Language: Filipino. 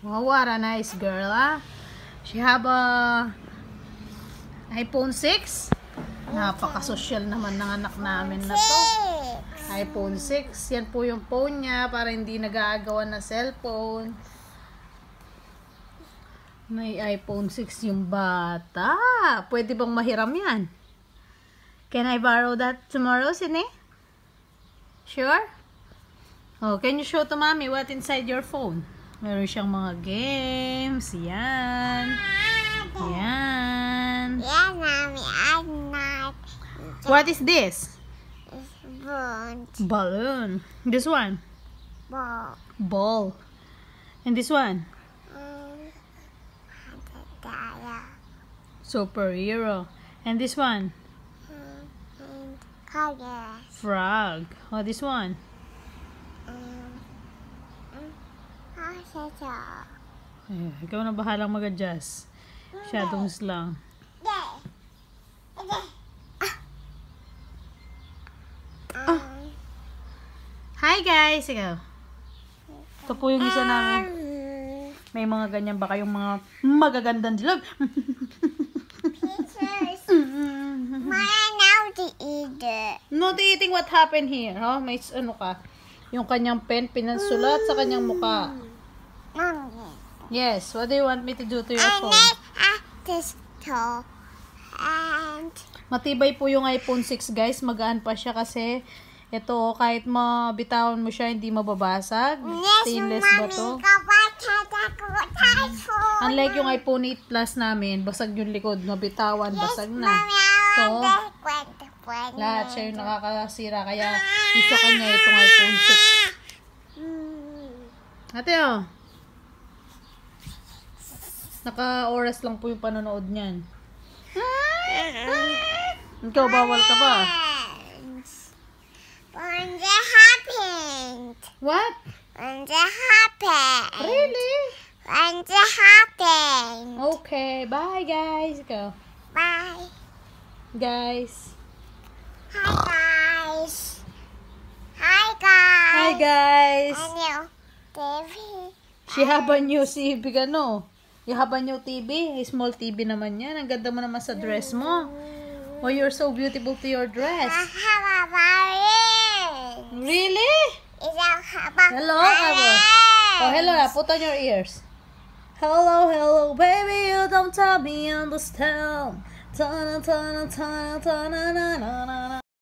Wow, what a nice girl, ah. She have a iPhone 6. Napaka-social naman ng anak namin na to. iPhone 6. Yan po yung phone niya para hindi nag-aagawa ng na cellphone. May iPhone 6 yung bata. Pwede bang mahiram yan? Can I borrow that tomorrow, Sine? Sure? Oh, can you show to mommy what inside your phone? Meron siyang mga games. Yan. Yan. Yeah, Mommy, I'm not. What is this? It's balloon. Balloon. This one? Ball. Ball. And this one? super Superhero. And this one? Mm-hmm. frog. Oh, this one? Mm-hmm. Eh, ikaw na bahalang mag-adjust. Shadows lang. Oh. Ah. Hi guys! Ikaw. Ito po yung isa namin. May mga ganyan ba kayong mga magagandang dilog? Not eating what happened here, huh? May ano ka? Yung kanyang pen pinansulat sa kanyang mukha. Yes, what do you want me to do to your I phone? I this toe. And... Matibay po yung iPhone 6 guys. Magaan pa siya kasi ito kahit mabitawan mo siya hindi mababasag. Yes, Stainless ba to? Unlike yung iPhone 8 Plus namin, basag yung likod, mabitawan, yes, basag na. So, lahat siya yung nakakasira. Kaya, isa kanya itong iPhone 6. Mm. Ate, oh. Naka-oras lang po yung panonood niyan. Ikaw, bawal ka ba? When that happened. What? When that happened. Really? When that happened. Okay, bye guys. Go. Bye. Guys. Hi guys. Hi guys. Hi guys. Hello, Baby. Siya ba niyo si Bigano? Yahaban niyo TV. Small TV naman yan. Ang ganda mo naman sa dress mo. Oh, you're so beautiful to your dress. Really? Hello, Abo. Oh, hello. Ah. Put on your ears. Hello, hello, baby. You don't tell me understand. ta na ta na ta na ta na na na na